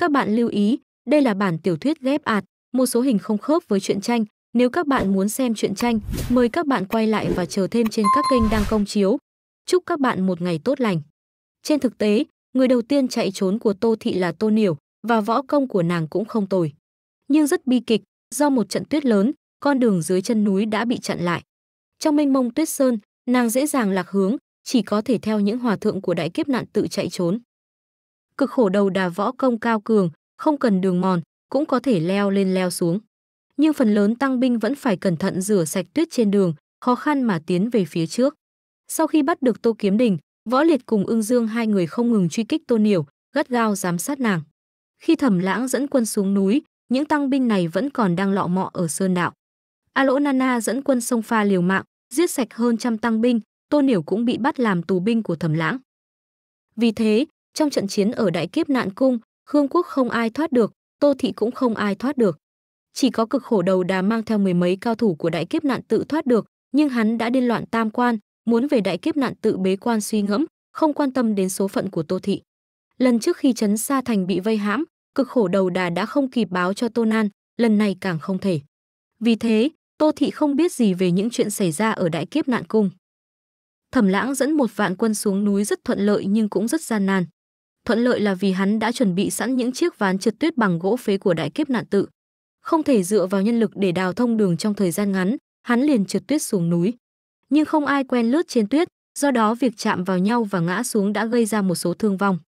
Các bạn lưu ý, đây là bản tiểu thuyết ghép ạt, một số hình không khớp với truyện tranh. Nếu các bạn muốn xem truyện tranh, mời các bạn quay lại và chờ thêm trên các kênh đang công chiếu. Chúc các bạn một ngày tốt lành. Trên thực tế, người đầu tiên chạy trốn của Tô Thị là Tô Niểu và võ công của nàng cũng không tồi. Nhưng rất bi kịch, do một trận tuyết lớn, con đường dưới chân núi đã bị chặn lại. Trong mênh mông tuyết sơn, nàng dễ dàng lạc hướng, chỉ có thể theo những hòa thượng của đại kiếp nạn tự chạy trốn cực khổ đầu đà võ công cao cường, không cần đường mòn, cũng có thể leo lên leo xuống. Nhưng phần lớn tăng binh vẫn phải cẩn thận rửa sạch tuyết trên đường, khó khăn mà tiến về phía trước. Sau khi bắt được Tô Kiếm Đình, Võ Liệt cùng Ưng Dương hai người không ngừng truy kích Tô Niểu, gắt gao giám sát nàng. Khi Thẩm Lãng dẫn quân xuống núi, những tăng binh này vẫn còn đang lọ mọ ở sơn đạo. A Lỗ Nana dẫn quân sông pha liều mạng, giết sạch hơn trăm tăng binh, Tô Niểu cũng bị bắt làm tù binh của Thẩm Lãng. Vì thế, trong trận chiến ở đại kiếp nạn cung, Khương Quốc không ai thoát được, Tô Thị cũng không ai thoát được. Chỉ có cực khổ đầu đà mang theo mười mấy cao thủ của đại kiếp nạn tự thoát được, nhưng hắn đã điên loạn tam quan, muốn về đại kiếp nạn tự bế quan suy ngẫm, không quan tâm đến số phận của Tô Thị. Lần trước khi Trấn xa Thành bị vây hãm, cực khổ đầu đà đã không kịp báo cho Tô Nan, lần này càng không thể. Vì thế, Tô Thị không biết gì về những chuyện xảy ra ở đại kiếp nạn cung. Thẩm lãng dẫn một vạn quân xuống núi rất thuận lợi nhưng cũng rất gian nan. Thuận lợi là vì hắn đã chuẩn bị sẵn những chiếc ván trượt tuyết bằng gỗ phế của đại kiếp nạn tự. Không thể dựa vào nhân lực để đào thông đường trong thời gian ngắn, hắn liền trượt tuyết xuống núi. Nhưng không ai quen lướt trên tuyết, do đó việc chạm vào nhau và ngã xuống đã gây ra một số thương vong.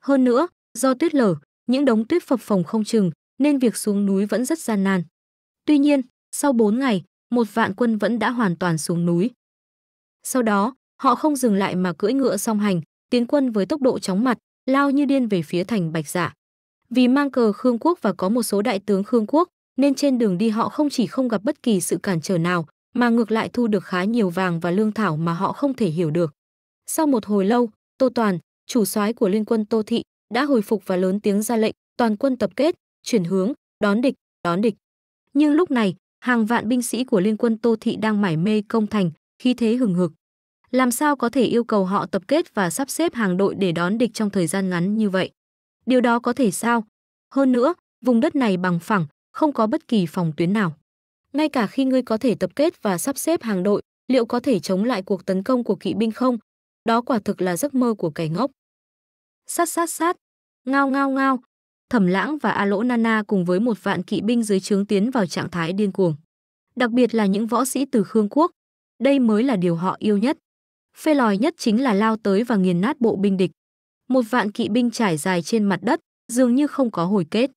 Hơn nữa, do tuyết lở, những đống tuyết phập phồng không chừng, nên việc xuống núi vẫn rất gian nan. Tuy nhiên, sau 4 ngày, một vạn quân vẫn đã hoàn toàn xuống núi. Sau đó, họ không dừng lại mà cưỡi ngựa song hành, tiến quân với tốc độ chóng mặt, lao như điên về phía thành Bạch Dạ. Vì mang cờ Khương quốc và có một số đại tướng Khương quốc, nên trên đường đi họ không chỉ không gặp bất kỳ sự cản trở nào, mà ngược lại thu được khá nhiều vàng và lương thảo mà họ không thể hiểu được. Sau một hồi lâu, Tô Toàn, chủ soái của liên quân Tô Thị, đã hồi phục và lớn tiếng ra lệnh, toàn quân tập kết, chuyển hướng, đón địch, đón địch. Nhưng lúc này, hàng vạn binh sĩ của liên quân Tô Thị đang mải mê công thành, khí thế hừng hực làm sao có thể yêu cầu họ tập kết và sắp xếp hàng đội để đón địch trong thời gian ngắn như vậy. Điều đó có thể sao? Hơn nữa, vùng đất này bằng phẳng, không có bất kỳ phòng tuyến nào. Ngay cả khi ngươi có thể tập kết và sắp xếp hàng đội, liệu có thể chống lại cuộc tấn công của kỵ binh không? Đó quả thực là giấc mơ của kẻ ngốc. Sát sát sát, ngao ngao ngao, Thẩm Lãng và A Lỗ Nana cùng với một vạn kỵ binh dưới trướng tiến vào trạng thái điên cuồng. Đặc biệt là những võ sĩ từ Khương quốc, đây mới là điều họ yêu nhất. Phê lòi nhất chính là lao tới và nghiền nát bộ binh địch. Một vạn kỵ binh trải dài trên mặt đất, dường như không có hồi kết.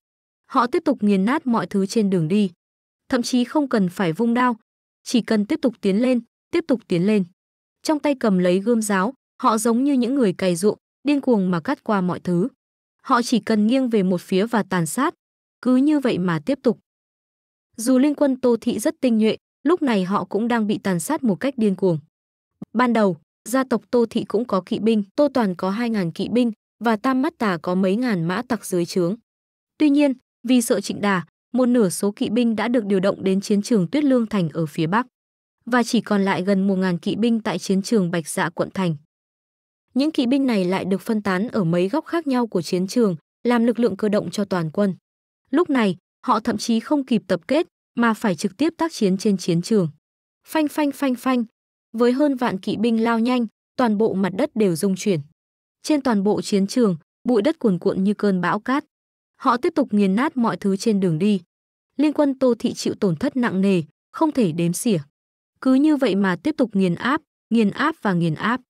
Họ tiếp tục nghiền nát mọi thứ trên đường đi. Thậm chí không cần phải vung đao, chỉ cần tiếp tục tiến lên, tiếp tục tiến lên. Trong tay cầm lấy gươm giáo, họ giống như những người cày ruộng, điên cuồng mà cắt qua mọi thứ. Họ chỉ cần nghiêng về một phía và tàn sát, cứ như vậy mà tiếp tục. Dù liên quân Tô Thị rất tinh nhuệ, lúc này họ cũng đang bị tàn sát một cách điên cuồng. Ban đầu, gia tộc Tô Thị cũng có kỵ binh, Tô Toàn có 2.000 kỵ binh và Tam Mắt Tà có mấy ngàn mã tặc dưới trướng. Tuy nhiên, vì sợ Trịnh Đà, một nửa số kỵ binh đã được điều động đến chiến trường Tuyết Lương Thành ở phía Bắc và chỉ còn lại gần 1.000 kỵ binh tại chiến trường Bạch Dạ quận Thành. Những kỵ binh này lại được phân tán ở mấy góc khác nhau của chiến trường, làm lực lượng cơ động cho toàn quân. Lúc này, họ thậm chí không kịp tập kết mà phải trực tiếp tác chiến trên chiến trường. Phanh phanh phanh phanh, với hơn vạn kỵ binh lao nhanh, toàn bộ mặt đất đều rung chuyển. Trên toàn bộ chiến trường, bụi đất cuồn cuộn như cơn bão cát. Họ tiếp tục nghiền nát mọi thứ trên đường đi. Liên quân Tô Thị chịu tổn thất nặng nề, không thể đếm xỉa. Cứ như vậy mà tiếp tục nghiền áp, nghiền áp và nghiền áp.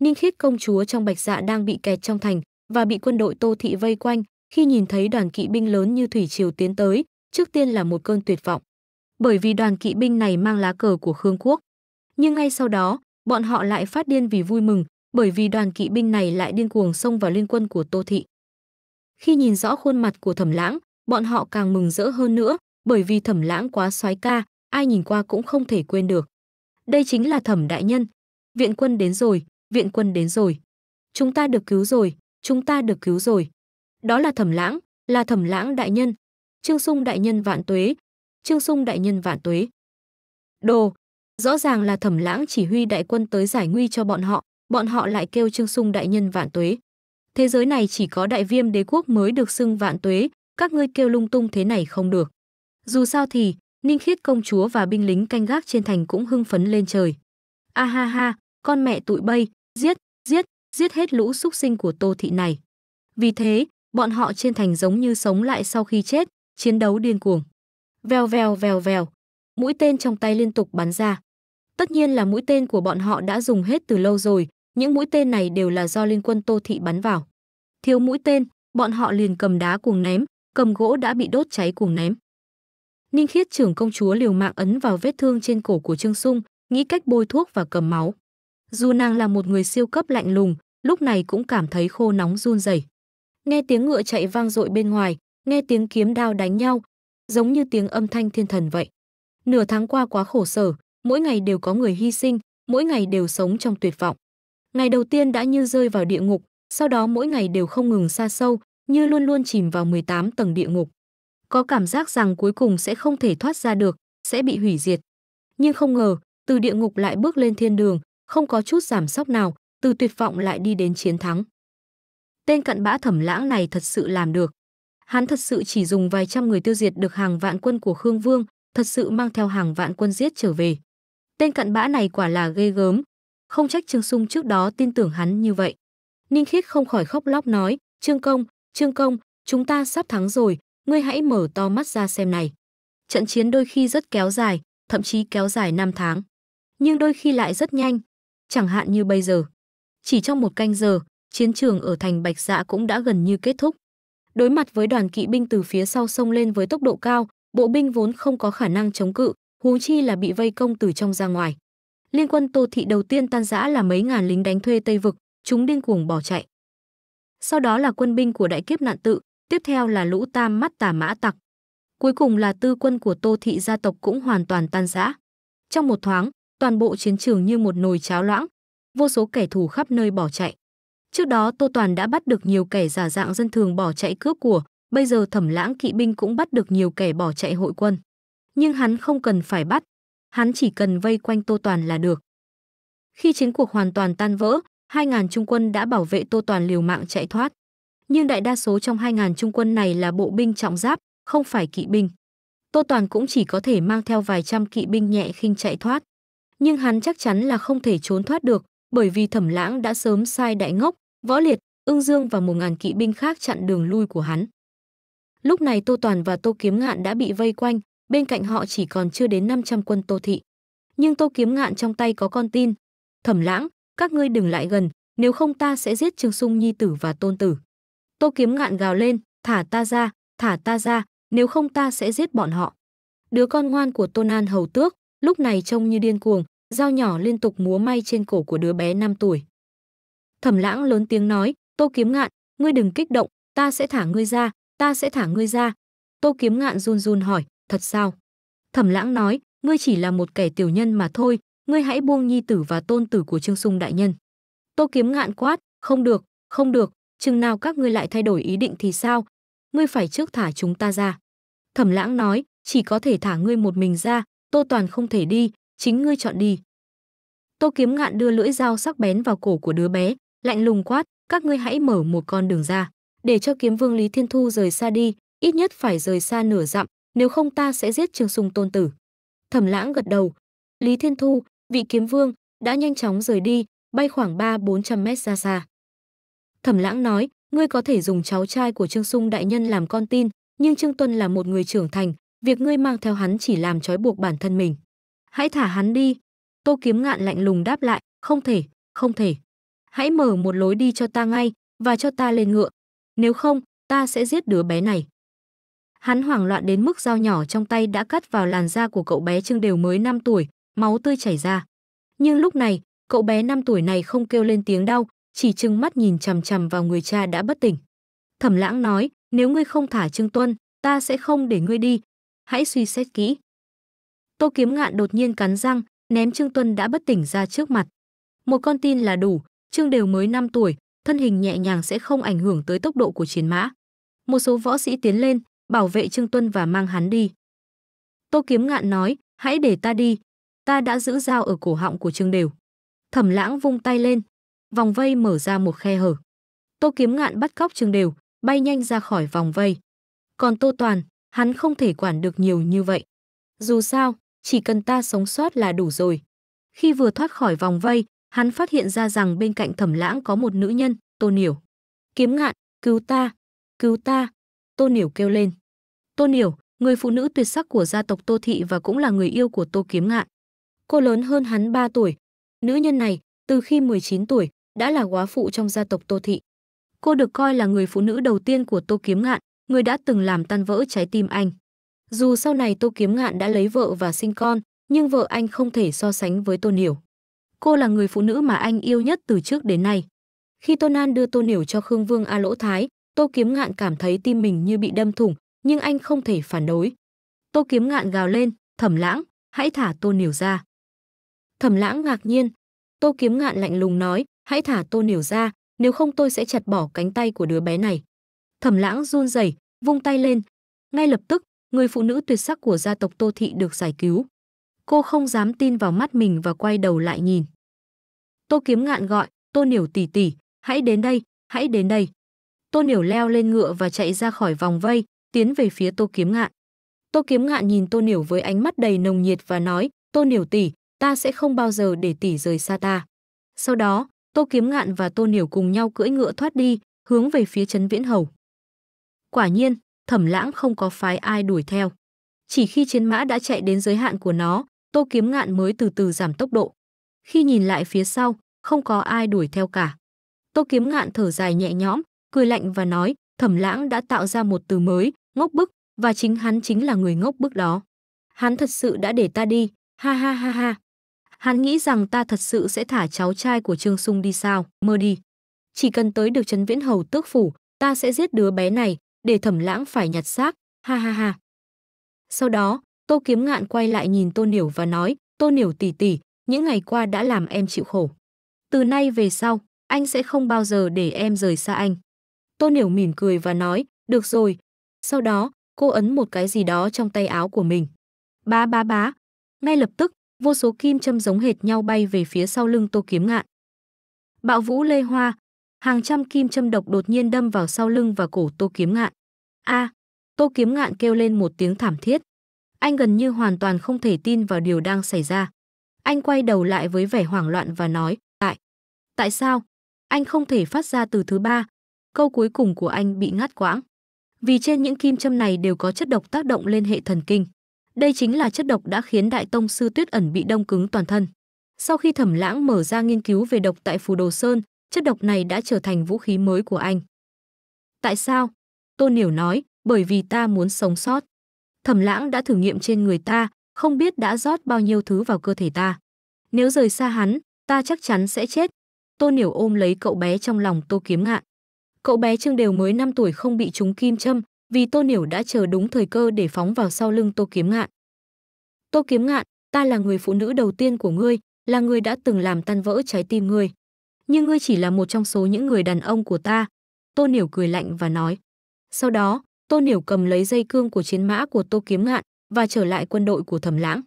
Ninh Khiết công chúa trong Bạch Dạ đang bị kẹt trong thành và bị quân đội Tô Thị vây quanh, khi nhìn thấy đoàn kỵ binh lớn như thủy triều tiến tới, trước tiên là một cơn tuyệt vọng. Bởi vì đoàn kỵ binh này mang lá cờ của Khương quốc, nhưng ngay sau đó, bọn họ lại phát điên vì vui mừng, bởi vì đoàn kỵ binh này lại điên cuồng xông vào liên quân của Tô Thị. Khi nhìn rõ khuôn mặt của Thẩm Lãng, bọn họ càng mừng rỡ hơn nữa, bởi vì Thẩm Lãng quá soái ca, ai nhìn qua cũng không thể quên được. Đây chính là Thẩm đại nhân. Viện quân đến rồi, viện quân đến rồi. Chúng ta được cứu rồi, chúng ta được cứu rồi. Đó là Thẩm Lãng, là Thẩm Lãng đại nhân. Trương Sung đại nhân vạn tuế, Trương Sung đại nhân vạn tuế. Đồ, Rõ ràng là Thẩm Lãng chỉ huy đại quân tới giải nguy cho bọn họ, bọn họ lại kêu Trương Sung đại nhân vạn tuế. Thế giới này chỉ có Đại Viêm đế quốc mới được xưng vạn tuế, các ngươi kêu lung tung thế này không được. Dù sao thì, Ninh Khiết công chúa và binh lính canh gác trên thành cũng hưng phấn lên trời. A ha ha, con mẹ tụi bay, giết, giết, giết hết lũ súc sinh của Tô thị này. Vì thế, bọn họ trên thành giống như sống lại sau khi chết, chiến đấu điên cuồng. Vèo vèo vèo vèo, mũi tên trong tay liên tục bắn ra. Tất nhiên là mũi tên của bọn họ đã dùng hết từ lâu rồi, những mũi tên này đều là do liên quân Tô Thị bắn vào. Thiếu mũi tên, bọn họ liền cầm đá cuồng ném, cầm gỗ đã bị đốt cháy cuồng ném. Ninh Khiết trưởng công chúa liều mạng ấn vào vết thương trên cổ của Trương Sung, nghĩ cách bôi thuốc và cầm máu. Dù nàng là một người siêu cấp lạnh lùng, lúc này cũng cảm thấy khô nóng run rẩy. Nghe tiếng ngựa chạy vang dội bên ngoài, nghe tiếng kiếm đao đánh nhau, giống như tiếng âm thanh thiên thần vậy. Nửa tháng qua quá khổ sở, mỗi ngày đều có người hy sinh, mỗi ngày đều sống trong tuyệt vọng. Ngày đầu tiên đã như rơi vào địa ngục, sau đó mỗi ngày đều không ngừng xa sâu, như luôn luôn chìm vào 18 tầng địa ngục. Có cảm giác rằng cuối cùng sẽ không thể thoát ra được, sẽ bị hủy diệt. Nhưng không ngờ, từ địa ngục lại bước lên thiên đường, không có chút giảm sóc nào, từ tuyệt vọng lại đi đến chiến thắng. Tên cận bã thẩm lãng này thật sự làm được. Hắn thật sự chỉ dùng vài trăm người tiêu diệt được hàng vạn quân của Khương Vương, thật sự mang theo hàng vạn quân giết trở về. Tên cặn bã này quả là ghê gớm, không trách Trương Sung trước đó tin tưởng hắn như vậy. Ninh Khiết không khỏi khóc lóc nói, Trương Công, Trương Công, chúng ta sắp thắng rồi, ngươi hãy mở to mắt ra xem này. Trận chiến đôi khi rất kéo dài, thậm chí kéo dài 5 tháng, nhưng đôi khi lại rất nhanh, chẳng hạn như bây giờ. Chỉ trong một canh giờ, chiến trường ở thành Bạch Dạ cũng đã gần như kết thúc. Đối mặt với đoàn kỵ binh từ phía sau sông lên với tốc độ cao, bộ binh vốn không có khả năng chống cự, huống chi là bị vây công từ trong ra ngoài. Liên quân Tô Thị đầu tiên tan rã là mấy ngàn lính đánh thuê Tây vực, chúng điên cuồng bỏ chạy. Sau đó là quân binh của đại kiếp nạn tự, tiếp theo là lũ tam mắt tà mã tặc. Cuối cùng là tư quân của Tô Thị gia tộc cũng hoàn toàn tan rã. Trong một thoáng, toàn bộ chiến trường như một nồi cháo loãng, vô số kẻ thù khắp nơi bỏ chạy. Trước đó Tô Toàn đã bắt được nhiều kẻ giả dạng dân thường bỏ chạy cướp của, bây giờ Thẩm Lãng kỵ binh cũng bắt được nhiều kẻ bỏ chạy hội quân nhưng hắn không cần phải bắt, hắn chỉ cần vây quanh Tô Toàn là được. Khi chiến cuộc hoàn toàn tan vỡ, 2.000 trung quân đã bảo vệ Tô Toàn liều mạng chạy thoát. Nhưng đại đa số trong 2.000 trung quân này là bộ binh trọng giáp, không phải kỵ binh. Tô Toàn cũng chỉ có thể mang theo vài trăm kỵ binh nhẹ khinh chạy thoát. Nhưng hắn chắc chắn là không thể trốn thoát được, bởi vì thẩm lãng đã sớm sai đại ngốc, võ liệt, ưng dương và một ngàn kỵ binh khác chặn đường lui của hắn. Lúc này Tô Toàn và Tô Kiếm Ngạn đã bị vây quanh, bên cạnh họ chỉ còn chưa đến 500 quân Tô thị. Nhưng Tô Kiếm Ngạn trong tay có con tin. Thẩm Lãng, các ngươi đừng lại gần, nếu không ta sẽ giết Trương Sung nhi tử và tôn tử. Tô Kiếm Ngạn gào lên, thả ta ra, thả ta ra, nếu không ta sẽ giết bọn họ. Đứa con ngoan của Tôn An Hầu Tước, lúc này trông như điên cuồng, dao nhỏ liên tục múa may trên cổ của đứa bé 5 tuổi. Thẩm Lãng lớn tiếng nói, "Tô Kiếm Ngạn, ngươi đừng kích động, ta sẽ thả ngươi ra, ta sẽ thả ngươi ra." Tô Kiếm Ngạn run run hỏi, thật sao? Thẩm lãng nói, ngươi chỉ là một kẻ tiểu nhân mà thôi, ngươi hãy buông nhi tử và tôn tử của Trương Sung đại nhân. Tô kiếm ngạn quát, không được, không được, chừng nào các ngươi lại thay đổi ý định thì sao? Ngươi phải trước thả chúng ta ra. Thẩm lãng nói, chỉ có thể thả ngươi một mình ra, tô toàn không thể đi, chính ngươi chọn đi. Tô kiếm ngạn đưa lưỡi dao sắc bén vào cổ của đứa bé, lạnh lùng quát, các ngươi hãy mở một con đường ra, để cho kiếm vương Lý Thiên Thu rời xa đi, ít nhất phải rời xa nửa dặm, nếu không ta sẽ giết trương Sùng tôn tử. Thẩm lãng gật đầu. Lý Thiên Thu, vị kiếm vương, đã nhanh chóng rời đi, bay khoảng ba bốn trăm mét ra xa. Thẩm lãng nói, ngươi có thể dùng cháu trai của Trương Sung đại nhân làm con tin, nhưng Trương Tuân là một người trưởng thành, việc ngươi mang theo hắn chỉ làm trói buộc bản thân mình. Hãy thả hắn đi. Tô kiếm ngạn lạnh lùng đáp lại, không thể, không thể. Hãy mở một lối đi cho ta ngay, và cho ta lên ngựa. Nếu không, ta sẽ giết đứa bé này. Hắn hoảng loạn đến mức dao nhỏ trong tay đã cắt vào làn da của cậu bé Trương đều mới 5 tuổi, máu tươi chảy ra. Nhưng lúc này, cậu bé 5 tuổi này không kêu lên tiếng đau, chỉ trừng mắt nhìn chằm chằm vào người cha đã bất tỉnh. Thẩm Lãng nói, nếu ngươi không thả Trương Tuân, ta sẽ không để ngươi đi. Hãy suy xét kỹ. Tô Kiếm Ngạn đột nhiên cắn răng, ném Trương Tuân đã bất tỉnh ra trước mặt. Một con tin là đủ, Trương đều mới 5 tuổi, thân hình nhẹ nhàng sẽ không ảnh hưởng tới tốc độ của chiến mã. Một số võ sĩ tiến lên, bảo vệ Trương Tuân và mang hắn đi. Tô Kiếm Ngạn nói, hãy để ta đi, ta đã giữ dao ở cổ họng của Trương Đều. Thẩm Lãng vung tay lên, vòng vây mở ra một khe hở. Tô Kiếm Ngạn bắt cóc Trương Đều, bay nhanh ra khỏi vòng vây. Còn Tô Toàn, hắn không thể quản được nhiều như vậy. Dù sao, chỉ cần ta sống sót là đủ rồi. Khi vừa thoát khỏi vòng vây, hắn phát hiện ra rằng bên cạnh Thẩm Lãng có một nữ nhân, Tô Niểu. Kiếm Ngạn, cứu ta, cứu ta. Tô Niểu kêu lên. Tô Niểu, người phụ nữ tuyệt sắc của gia tộc Tô Thị và cũng là người yêu của Tô Kiếm Ngạn. Cô lớn hơn hắn 3 tuổi. Nữ nhân này, từ khi 19 tuổi, đã là quá phụ trong gia tộc Tô Thị. Cô được coi là người phụ nữ đầu tiên của Tô Kiếm Ngạn, người đã từng làm tan vỡ trái tim anh. Dù sau này Tô Kiếm Ngạn đã lấy vợ và sinh con, nhưng vợ anh không thể so sánh với Tô Niểu. Cô là người phụ nữ mà anh yêu nhất từ trước đến nay. Khi Tôn An đưa Tô Niểu cho Khương Vương A Lỗ Thái, Tô Kiếm Ngạn cảm thấy tim mình như bị đâm thủng, nhưng anh không thể phản đối. Tô Kiếm Ngạn gào lên, "Thẩm Lãng, hãy thả Tô Niểu ra." Thẩm Lãng ngạc nhiên, Tô Kiếm Ngạn lạnh lùng nói, "Hãy thả Tô Niểu ra, nếu không tôi sẽ chặt bỏ cánh tay của đứa bé này." Thẩm Lãng run rẩy, vung tay lên. Ngay lập tức, người phụ nữ tuyệt sắc của gia tộc Tô thị được giải cứu. Cô không dám tin vào mắt mình và quay đầu lại nhìn. Tô Kiếm Ngạn gọi, "Tô Niểu tỷ tỷ, hãy đến đây, hãy đến đây." Tôn niểu leo lên ngựa và chạy ra khỏi vòng vây, tiến về phía Tô Kiếm Ngạn. Tô Kiếm Ngạn nhìn Tôn niểu với ánh mắt đầy nồng nhiệt và nói, Tôn niểu tỷ, ta sẽ không bao giờ để tỷ rời xa ta. Sau đó, Tô Kiếm Ngạn và Tôn niểu cùng nhau cưỡi ngựa thoát đi, hướng về phía trấn Viễn Hầu. Quả nhiên, Thẩm Lãng không có phái ai đuổi theo. Chỉ khi chiến mã đã chạy đến giới hạn của nó, Tô Kiếm Ngạn mới từ từ giảm tốc độ. Khi nhìn lại phía sau, không có ai đuổi theo cả. Tô Kiếm Ngạn thở dài nhẹ nhõm, cười lạnh và nói thẩm lãng đã tạo ra một từ mới ngốc bức và chính hắn chính là người ngốc bức đó hắn thật sự đã để ta đi ha ha ha ha hắn nghĩ rằng ta thật sự sẽ thả cháu trai của trương sung đi sao mơ đi chỉ cần tới được trấn viễn hầu tước phủ ta sẽ giết đứa bé này để thẩm lãng phải nhặt xác ha ha ha sau đó tô kiếm ngạn quay lại nhìn tô niểu và nói tô niểu tỉ tỉ những ngày qua đã làm em chịu khổ từ nay về sau anh sẽ không bao giờ để em rời xa anh Tôn Hiểu mỉm cười và nói, được rồi. Sau đó, cô ấn một cái gì đó trong tay áo của mình. Bá bá bá. Ngay lập tức, vô số kim châm giống hệt nhau bay về phía sau lưng Tô Kiếm Ngạn. Bạo vũ lê hoa, hàng trăm kim châm độc đột nhiên đâm vào sau lưng và cổ Tô Kiếm Ngạn. A, à, Tô Kiếm Ngạn kêu lên một tiếng thảm thiết. Anh gần như hoàn toàn không thể tin vào điều đang xảy ra. Anh quay đầu lại với vẻ hoảng loạn và nói, tại, tại sao? Anh không thể phát ra từ thứ ba, câu cuối cùng của anh bị ngắt quãng. Vì trên những kim châm này đều có chất độc tác động lên hệ thần kinh. Đây chính là chất độc đã khiến Đại Tông sư Tuyết ẩn bị đông cứng toàn thân. Sau khi Thẩm Lãng mở ra nghiên cứu về độc tại Phù Đồ Sơn, chất độc này đã trở thành vũ khí mới của anh. Tại sao? Tô Niểu nói, bởi vì ta muốn sống sót. Thẩm Lãng đã thử nghiệm trên người ta, không biết đã rót bao nhiêu thứ vào cơ thể ta. Nếu rời xa hắn, ta chắc chắn sẽ chết. Tô Niểu ôm lấy cậu bé trong lòng Tô Kiếm Ngạn. Cậu bé Trương đều mới 5 tuổi không bị trúng kim châm, vì Tô Niểu đã chờ đúng thời cơ để phóng vào sau lưng Tô Kiếm Ngạn. Tô Kiếm Ngạn, ta là người phụ nữ đầu tiên của ngươi, là người đã từng làm tan vỡ trái tim ngươi. Nhưng ngươi chỉ là một trong số những người đàn ông của ta. Tô Niểu cười lạnh và nói. Sau đó, Tô Niểu cầm lấy dây cương của chiến mã của Tô Kiếm Ngạn và trở lại quân đội của Thẩm Lãng.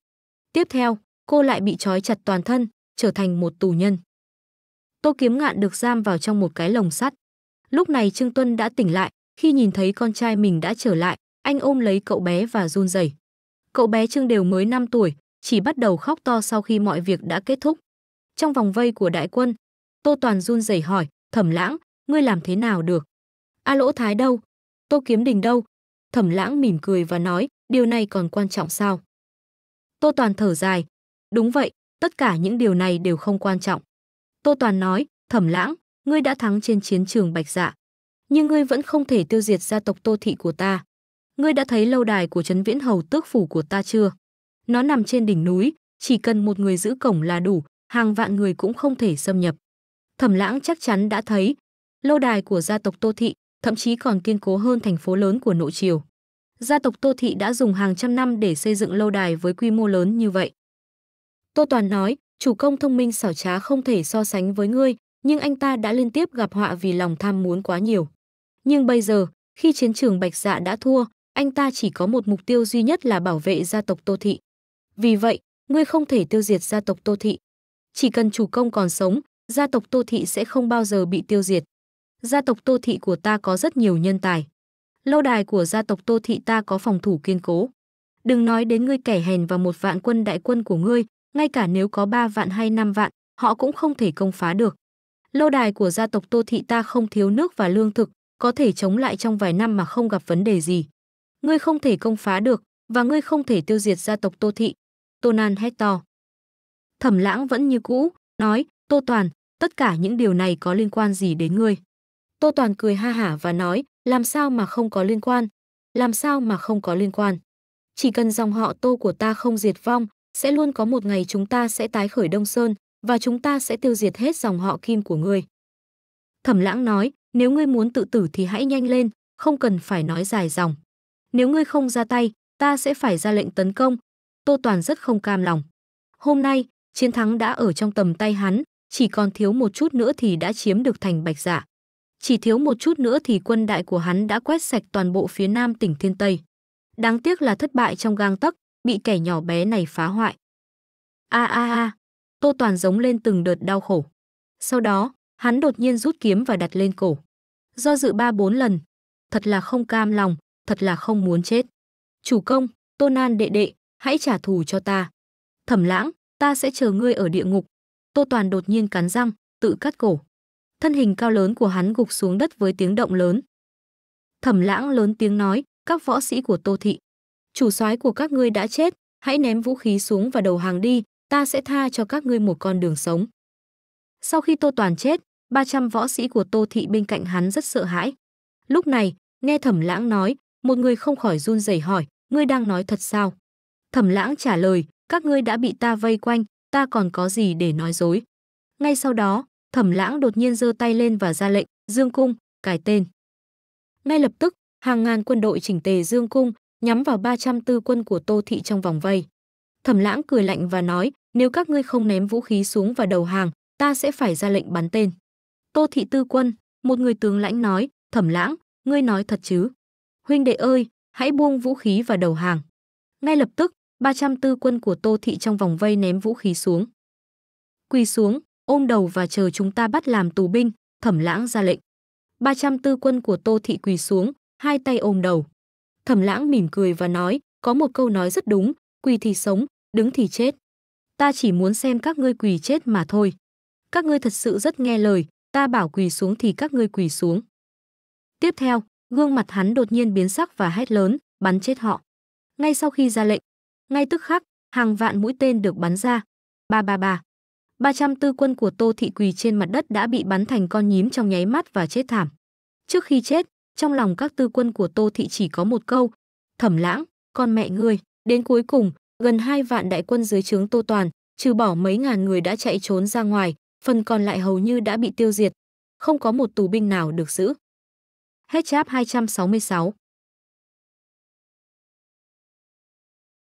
Tiếp theo, cô lại bị trói chặt toàn thân, trở thành một tù nhân. Tô Kiếm Ngạn được giam vào trong một cái lồng sắt. Lúc này Trương Tuân đã tỉnh lại, khi nhìn thấy con trai mình đã trở lại, anh ôm lấy cậu bé và run rẩy. Cậu bé Trương đều mới 5 tuổi, chỉ bắt đầu khóc to sau khi mọi việc đã kết thúc. Trong vòng vây của đại quân, Tô Toàn run rẩy hỏi, "Thẩm Lãng, ngươi làm thế nào được? A Lỗ Thái đâu? Tô Kiếm Đình đâu?" Thẩm Lãng mỉm cười và nói, "Điều này còn quan trọng sao?" Tô Toàn thở dài, "Đúng vậy, tất cả những điều này đều không quan trọng." Tô Toàn nói, "Thẩm Lãng, ngươi đã thắng trên chiến trường Bạch Dạ, nhưng ngươi vẫn không thể tiêu diệt gia tộc Tô thị của ta. Ngươi đã thấy lâu đài của trấn Viễn Hầu tước phủ của ta chưa? Nó nằm trên đỉnh núi, chỉ cần một người giữ cổng là đủ, hàng vạn người cũng không thể xâm nhập. Thẩm Lãng chắc chắn đã thấy, lâu đài của gia tộc Tô thị thậm chí còn kiên cố hơn thành phố lớn của nội triều. Gia tộc Tô thị đã dùng hàng trăm năm để xây dựng lâu đài với quy mô lớn như vậy. Tô Toàn nói, chủ công thông minh xảo trá không thể so sánh với ngươi, nhưng anh ta đã liên tiếp gặp họa vì lòng tham muốn quá nhiều. Nhưng bây giờ, khi chiến trường Bạch Dạ đã thua, anh ta chỉ có một mục tiêu duy nhất là bảo vệ gia tộc Tô Thị. Vì vậy, ngươi không thể tiêu diệt gia tộc Tô Thị. Chỉ cần chủ công còn sống, gia tộc Tô Thị sẽ không bao giờ bị tiêu diệt. Gia tộc Tô Thị của ta có rất nhiều nhân tài. Lâu đài của gia tộc Tô Thị ta có phòng thủ kiên cố. Đừng nói đến ngươi kẻ hèn và một vạn quân đại quân của ngươi, ngay cả nếu có ba vạn hay năm vạn, họ cũng không thể công phá được lâu đài của gia tộc Tô Thị ta không thiếu nước và lương thực, có thể chống lại trong vài năm mà không gặp vấn đề gì. Ngươi không thể công phá được, và ngươi không thể tiêu diệt gia tộc Tô Thị. Tô Nan hét to. Thẩm lãng vẫn như cũ, nói, Tô Toàn, tất cả những điều này có liên quan gì đến ngươi? Tô Toàn cười ha hả và nói, làm sao mà không có liên quan? Làm sao mà không có liên quan? Chỉ cần dòng họ Tô của ta không diệt vong, sẽ luôn có một ngày chúng ta sẽ tái khởi Đông Sơn, và chúng ta sẽ tiêu diệt hết dòng họ Kim của ngươi. Thẩm lãng nói, nếu ngươi muốn tự tử thì hãy nhanh lên, không cần phải nói dài dòng. Nếu ngươi không ra tay, ta sẽ phải ra lệnh tấn công. Tô Toàn rất không cam lòng. Hôm nay, chiến thắng đã ở trong tầm tay hắn, chỉ còn thiếu một chút nữa thì đã chiếm được thành bạch dạ. Chỉ thiếu một chút nữa thì quân đại của hắn đã quét sạch toàn bộ phía nam tỉnh Thiên Tây. Đáng tiếc là thất bại trong gang tấc, bị kẻ nhỏ bé này phá hoại. A a a, Tô Toàn giống lên từng đợt đau khổ. Sau đó, hắn đột nhiên rút kiếm và đặt lên cổ. Do dự ba bốn lần, thật là không cam lòng, thật là không muốn chết. Chủ công, Tô Nan đệ đệ, hãy trả thù cho ta. Thẩm lãng, ta sẽ chờ ngươi ở địa ngục. Tô Toàn đột nhiên cắn răng, tự cắt cổ. Thân hình cao lớn của hắn gục xuống đất với tiếng động lớn. Thẩm lãng lớn tiếng nói, các võ sĩ của Tô Thị. Chủ soái của các ngươi đã chết, hãy ném vũ khí xuống và đầu hàng đi, ta sẽ tha cho các ngươi một con đường sống. Sau khi Tô Toàn chết, 300 võ sĩ của Tô Thị bên cạnh hắn rất sợ hãi. Lúc này, nghe Thẩm Lãng nói, một người không khỏi run rẩy hỏi, ngươi đang nói thật sao? Thẩm Lãng trả lời, các ngươi đã bị ta vây quanh, ta còn có gì để nói dối. Ngay sau đó, Thẩm Lãng đột nhiên giơ tay lên và ra lệnh, Dương Cung, cải tên. Ngay lập tức, hàng ngàn quân đội chỉnh tề Dương Cung, nhắm vào 304 quân của Tô Thị trong vòng vây. Thẩm Lãng cười lạnh và nói, nếu các ngươi không ném vũ khí xuống và đầu hàng, ta sẽ phải ra lệnh bắn tên. Tô Thị Tư Quân, một người tướng lãnh nói, Thẩm Lãng, ngươi nói thật chứ? Huynh đệ ơi, hãy buông vũ khí và đầu hàng. Ngay lập tức, 300 tư quân của Tô Thị trong vòng vây ném vũ khí xuống. Quỳ xuống, ôm đầu và chờ chúng ta bắt làm tù binh, Thẩm Lãng ra lệnh. 300 tư quân của Tô Thị quỳ xuống, hai tay ôm đầu. Thẩm Lãng mỉm cười và nói, có một câu nói rất đúng, quỳ thì sống, đứng thì chết. Ta chỉ muốn xem các ngươi quỳ chết mà thôi. Các ngươi thật sự rất nghe lời, ta bảo quỳ xuống thì các ngươi quỳ xuống. Tiếp theo, gương mặt hắn đột nhiên biến sắc và hét lớn, bắn chết họ. Ngay sau khi ra lệnh, ngay tức khắc, hàng vạn mũi tên được bắn ra. Ba ba ba. 304 quân của Tô Thị Quỳ trên mặt đất đã bị bắn thành con nhím trong nháy mắt và chết thảm. Trước khi chết, trong lòng các tư quân của Tô Thị chỉ có một câu, thẩm lãng, con mẹ ngươi. Đến cuối cùng, gần hai vạn đại quân dưới trướng Tô Toàn, trừ bỏ mấy ngàn người đã chạy trốn ra ngoài, phần còn lại hầu như đã bị tiêu diệt. Không có một tù binh nào được giữ. Hết cháp 266